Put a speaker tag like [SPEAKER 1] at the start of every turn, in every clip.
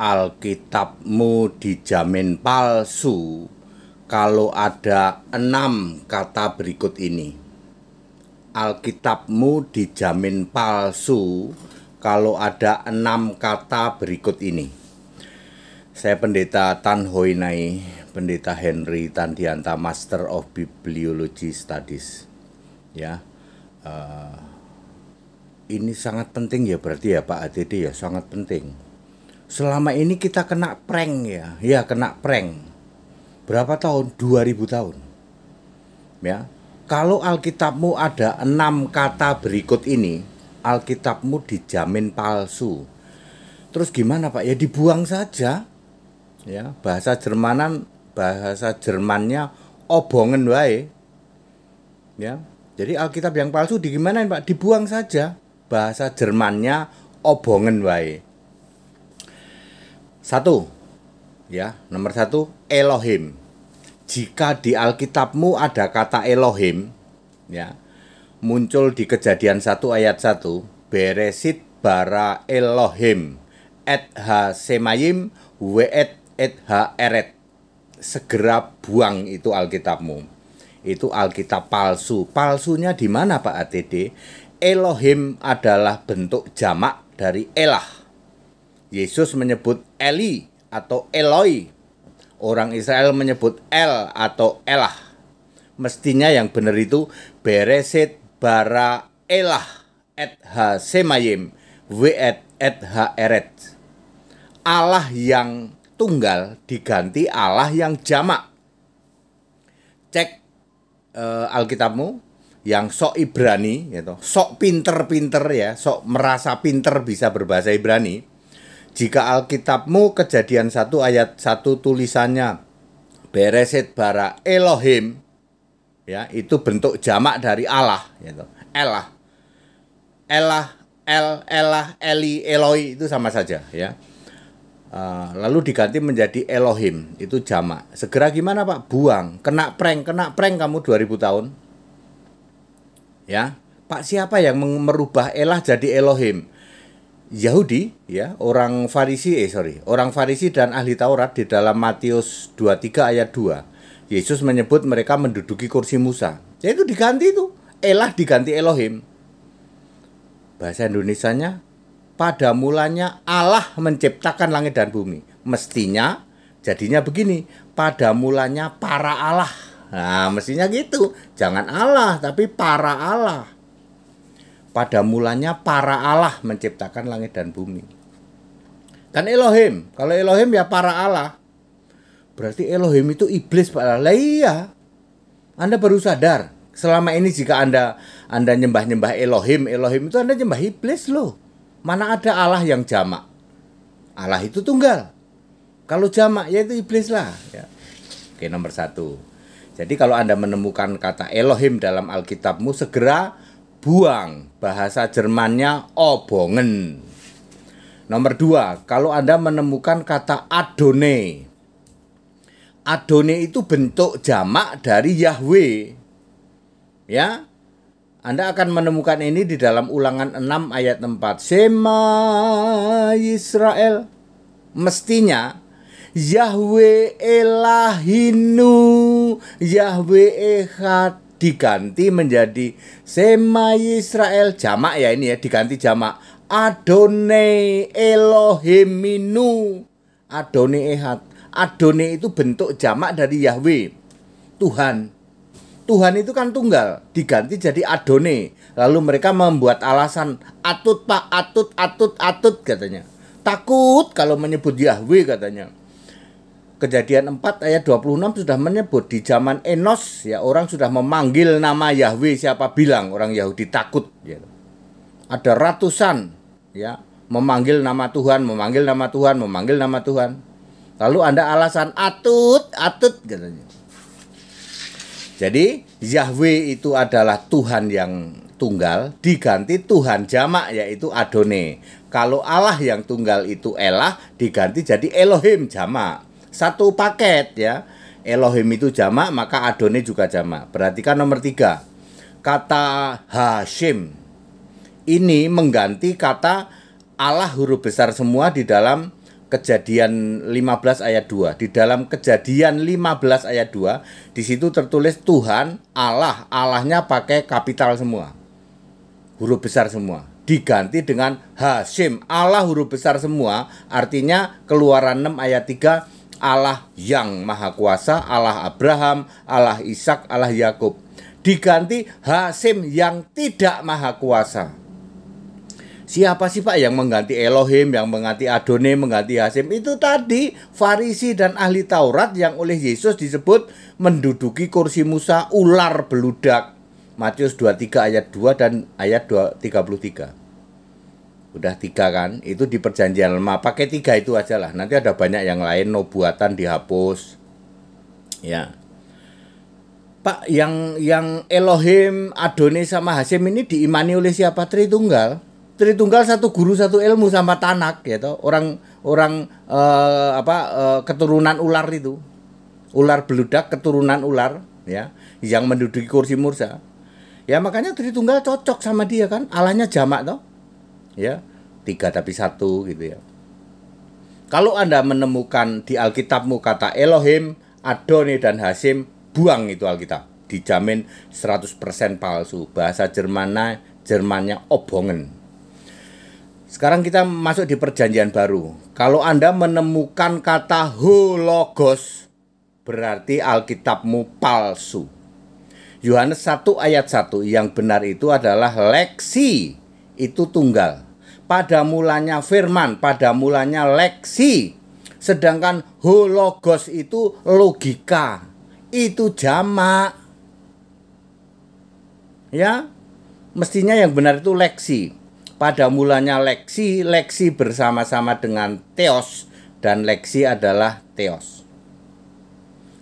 [SPEAKER 1] Alkitabmu dijamin palsu kalau ada enam kata berikut ini. Alkitabmu dijamin palsu kalau ada enam kata berikut ini. Saya Pendeta Tan Hoinai, Pendeta Henry Tandianta, Master of Bibliology Studies. Ya, uh, ini sangat penting ya berarti ya Pak ATD ya sangat penting selama ini kita kena prank ya ya kena prank berapa tahun 2000 tahun ya kalau Alkitabmu ada enam kata berikut ini Alkitabmu dijamin palsu terus gimana Pak ya dibuang saja ya bahasa Jermanan bahasa Jermannya obongen wae ya jadi Alkitab yang palsu di gimana Pak dibuang saja bahasa Jermannya obongen wae satu, ya nomor satu Elohim. Jika di Alkitabmu ada kata Elohim, ya muncul di Kejadian 1 ayat 1, beresit bara Elohim et ha semayim weet et ha eret. Segera buang itu Alkitabmu. Itu Alkitab palsu. Palsunya di mana Pak ATD? Elohim adalah bentuk jamak dari Elah Yesus menyebut Eli atau Eloi. Orang Israel menyebut El atau Elah. Mestinya yang benar itu Beresit bara Elah et ha semayim et et ha eret. Allah yang tunggal diganti Allah yang jamak. Cek eh, Alkitabmu yang sok Ibrani gitu, sok pinter-pinter ya, sok merasa pinter bisa berbahasa Ibrani jika Alkitabmu kejadian 1 ayat 1 tulisannya bereset bara Elohim ya itu bentuk jamak dari Allah gitu. Elah. Elah, El, Elah, Eli, Eloi itu sama saja ya. Uh, lalu diganti menjadi Elohim itu jamak. Segera gimana Pak? Buang, kena prank, kena prank kamu 2000 tahun. Ya. Pak siapa yang merubah Elah jadi Elohim? Yahudi ya orang Farisi eh sorry orang Farisi dan ahli Taurat di dalam Matius 23 ayat 2 Yesus menyebut mereka menduduki kursi Musa ya itu diganti itu Elah diganti Elohim bahasa Indonesianya pada mulanya Allah menciptakan langit dan bumi mestinya jadinya begini pada mulanya para Allah nah mestinya gitu jangan Allah tapi para Allah pada mulanya para Allah menciptakan langit dan bumi. Dan Elohim, kalau Elohim ya para Allah. Berarti Elohim itu iblis Pak Allah. Iya. Anda baru sadar. Selama ini jika Anda Anda nyembah-nyembah Elohim, Elohim itu Anda nyembah iblis loh. Mana ada Allah yang jamak? Allah itu tunggal. Kalau jamak ya itu iblis lah. Ya. Oke nomor satu. Jadi kalau Anda menemukan kata Elohim dalam Alkitabmu segera buang. Bahasa Jermannya obongen. Nomor dua, kalau Anda menemukan kata adone. Adone itu bentuk jamak dari Yahweh. Ya, anda akan menemukan ini di dalam ulangan 6 ayat 4. Sema Israel. Mestinya Yahweh Elahinu Yahweh Echad diganti menjadi Sema Israel jamak ya ini ya diganti jamak Adone Elohiminu Adonai Ehad Adonai itu bentuk jamak dari Yahweh Tuhan Tuhan itu kan tunggal diganti jadi Adone lalu mereka membuat alasan atut pak atut atut atut katanya takut kalau menyebut Yahweh katanya Kejadian 4 ayat 26 sudah menyebut di zaman Enos ya orang sudah memanggil nama Yahweh siapa bilang orang Yahudi takut ya. Ada ratusan ya memanggil nama Tuhan, memanggil nama Tuhan, memanggil nama Tuhan. Lalu ada alasan atut, atut katanya. Jadi Yahweh itu adalah Tuhan yang tunggal diganti Tuhan jamak yaitu adonai Kalau Allah yang tunggal itu Elah diganti jadi Elohim jamak satu paket ya. Elohim itu jamak, maka Adonai juga jamak. Perhatikan nomor tiga. Kata Hashim ini mengganti kata Allah huruf besar semua di dalam kejadian 15 ayat 2. Di dalam kejadian 15 ayat 2, di situ tertulis Tuhan Allah. Allahnya pakai kapital semua. Huruf besar semua. Diganti dengan Hashim. Allah huruf besar semua, artinya keluaran 6 ayat 3 Allah yang Maha Kuasa, Allah Abraham, Allah Ishak, Allah Yakub. Diganti Hasim yang tidak Maha Kuasa. Siapa sih Pak yang mengganti Elohim, yang mengganti Adonai, mengganti Hasim? Itu tadi Farisi dan ahli Taurat yang oleh Yesus disebut menduduki kursi Musa ular beludak. Matius 23 ayat 2 dan ayat 2, 33 udah tiga kan itu di perjanjian lama pakai tiga itu aja lah nanti ada banyak yang lain no buatan dihapus ya pak yang yang Elohim Adonai sama Hasim ini diimani oleh siapa Tritunggal Tritunggal satu guru satu ilmu sama Tanak ya orang orang eh, apa eh, keturunan ular itu ular beludak keturunan ular ya yang menduduki kursi mursa ya makanya Tritunggal cocok sama dia kan alahnya jamak toh ya tiga tapi satu gitu ya kalau anda menemukan di Alkitabmu kata Elohim Adonai dan Hasim buang itu Alkitab dijamin 100% palsu bahasa Jermana Jermannya obongen sekarang kita masuk di perjanjian baru kalau anda menemukan kata hologos berarti Alkitabmu palsu Yohanes 1 ayat 1 yang benar itu adalah leksi itu tunggal. Pada mulanya firman, pada mulanya leksi. Sedangkan hologos itu logika. Itu jamak. Ya. Mestinya yang benar itu leksi. Pada mulanya leksi, leksi bersama-sama dengan teos dan leksi adalah teos.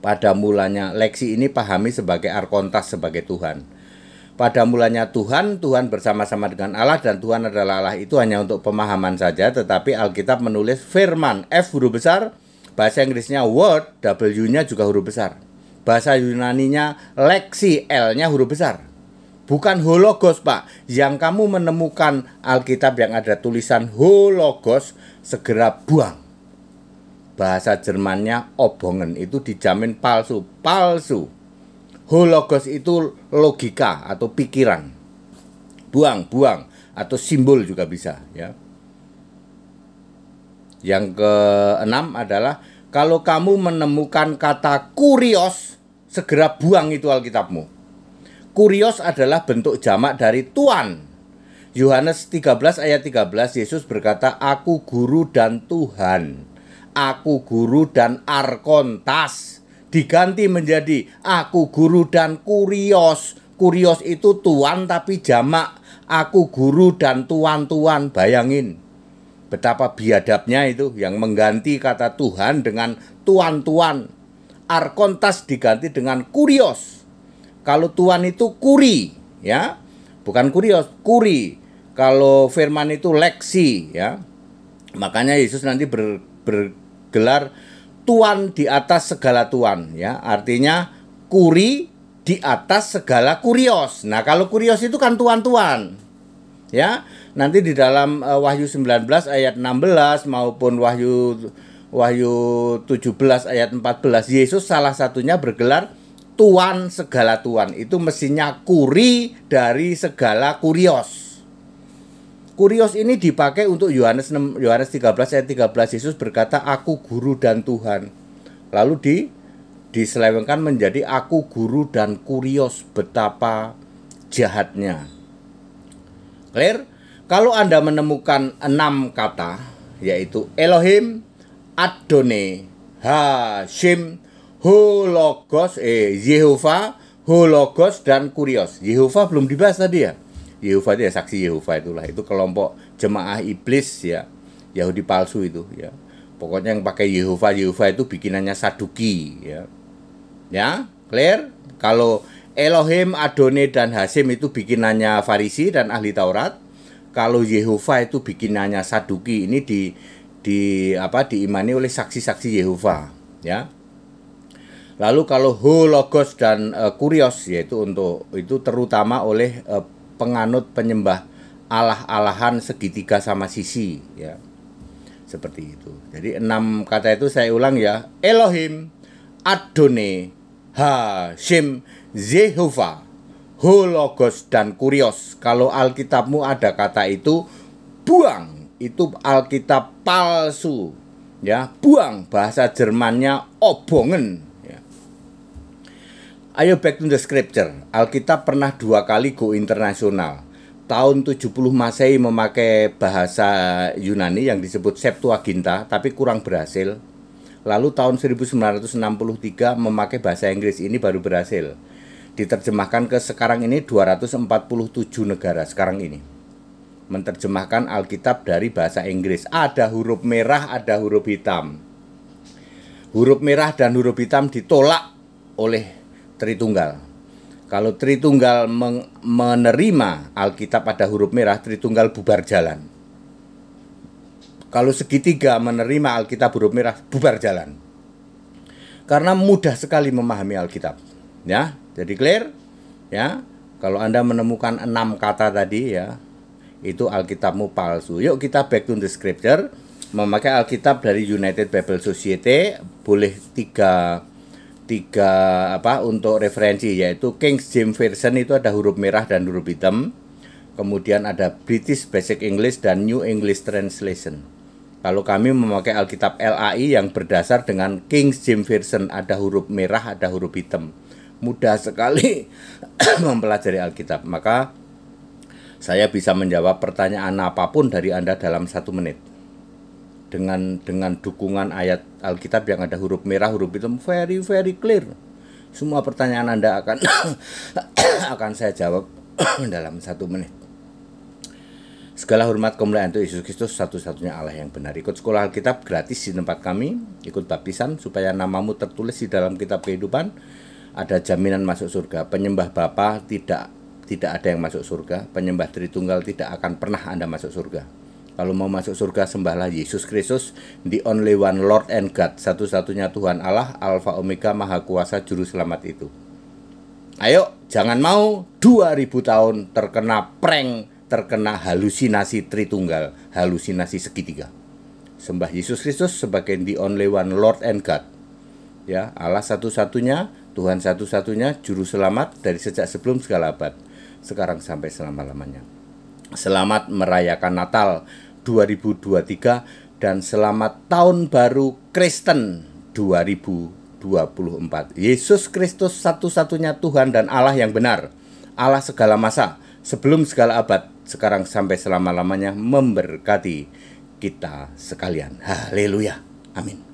[SPEAKER 1] Pada mulanya leksi ini pahami sebagai arkontas sebagai Tuhan pada mulanya Tuhan, Tuhan bersama-sama dengan Allah dan Tuhan adalah Allah itu hanya untuk pemahaman saja tetapi Alkitab menulis firman F huruf besar bahasa Inggrisnya word W-nya juga huruf besar bahasa Yunaninya leksi L-nya huruf besar bukan hologos Pak yang kamu menemukan Alkitab yang ada tulisan hologos segera buang bahasa Jermannya obongen itu dijamin palsu palsu hologos itu logika atau pikiran. Buang, buang atau simbol juga bisa ya. Yang keenam adalah kalau kamu menemukan kata kurios, segera buang itu Alkitabmu. Kurios adalah bentuk jamak dari tuan. Yohanes 13 ayat 13 Yesus berkata, "Aku guru dan Tuhan. Aku guru dan arkontas." diganti menjadi aku guru dan kurios. Kurios itu tuan tapi jamak. Aku guru dan tuan-tuan, bayangin. Betapa biadabnya itu yang mengganti kata Tuhan dengan tuan-tuan. Arkontas diganti dengan kurios. Kalau tuan itu kuri, ya. Bukan kurios, kuri. Kalau firman itu leksi, ya. Makanya Yesus nanti ber, bergelar tuan di atas segala tuan ya. Artinya kuri di atas segala kurios. Nah, kalau kurios itu kan tuan-tuan. Ya. Nanti di dalam uh, Wahyu 19 ayat 16 maupun Wahyu Wahyu 17 ayat 14 Yesus salah satunya bergelar tuan segala tuan. Itu mestinya kuri dari segala kurios. Kurios ini dipakai untuk Yohanes Yohanes 13 ayat 13 Yesus berkata aku guru dan Tuhan. Lalu di diselewengkan menjadi aku guru dan kurios betapa jahatnya. Clear? Kalau Anda menemukan enam kata yaitu Elohim, Adonai, Hashim, Hologos, eh, Yehova, Hologos dan Kurios. Yehova belum dibahas tadi ya. Yehova itu ya saksi Yehova itulah itu kelompok jemaah iblis ya Yahudi palsu itu ya pokoknya yang pakai Yehova Yehova itu bikinannya Saduki ya ya clear kalau Elohim Adone dan Hasim itu bikinannya Farisi dan ahli Taurat kalau Yehova itu bikinannya Saduki ini di di apa diimani oleh saksi-saksi Yehova ya lalu kalau Hologos dan uh, Kurios yaitu untuk itu terutama oleh uh, penganut penyembah allah allahan segitiga sama sisi ya seperti itu jadi enam kata itu saya ulang ya Elohim Adone Hashim Zehova Hologos dan Kurios kalau Alkitabmu ada kata itu buang itu Alkitab palsu ya buang bahasa Jermannya obongen Ayo back to the scripture. Alkitab pernah dua kali go internasional. Tahun 70 Masehi memakai bahasa Yunani yang disebut Septuaginta, tapi kurang berhasil. Lalu tahun 1963 memakai bahasa Inggris, ini baru berhasil. Diterjemahkan ke sekarang ini 247 negara sekarang ini. menterjemahkan Alkitab dari bahasa Inggris. Ada huruf merah, ada huruf hitam. Huruf merah dan huruf hitam ditolak oleh Tritunggal. Kalau Tritunggal menerima Alkitab pada huruf merah, Tritunggal bubar jalan. Kalau segitiga menerima Alkitab huruf merah, bubar jalan. Karena mudah sekali memahami Alkitab. Ya, jadi clear? Ya. Kalau Anda menemukan enam kata tadi ya, itu Alkitabmu palsu. Yuk kita back to the scripture memakai Alkitab dari United Bible Society boleh tiga tiga apa untuk referensi yaitu King James Version itu ada huruf merah dan huruf hitam. Kemudian ada British Basic English dan New English Translation. Kalau kami memakai Alkitab LAI yang berdasar dengan King James Version ada huruf merah, ada huruf hitam. Mudah sekali mempelajari Alkitab. Maka saya bisa menjawab pertanyaan apapun dari Anda dalam satu menit dengan dengan dukungan ayat Alkitab yang ada huruf merah huruf hitam very very clear semua pertanyaan anda akan akan saya jawab dalam satu menit segala hormat kemuliaan untuk Yesus Kristus satu-satunya Allah yang benar ikut sekolah Alkitab gratis di tempat kami ikut baptisan supaya namamu tertulis di dalam kitab kehidupan ada jaminan masuk surga penyembah Bapa tidak tidak ada yang masuk surga penyembah Tritunggal tidak akan pernah anda masuk surga kalau mau masuk surga sembahlah Yesus Kristus, the only one Lord and God, satu-satunya Tuhan Allah, Alfa Omega, Maha Kuasa, Juru Selamat itu. Ayo, jangan mau 2000 tahun terkena prank, terkena halusinasi Tritunggal, halusinasi segitiga. Sembah Yesus Kristus sebagai the only one Lord and God. Ya, Allah satu-satunya, Tuhan satu-satunya, juru selamat dari sejak sebelum segala abad, sekarang sampai selama-lamanya. Selamat merayakan Natal 2023 dan selamat tahun baru Kristen 2024. Yesus Kristus satu-satunya Tuhan dan Allah yang benar, Allah segala masa, sebelum segala abad, sekarang sampai selama-lamanya memberkati kita sekalian. Haleluya. Amin.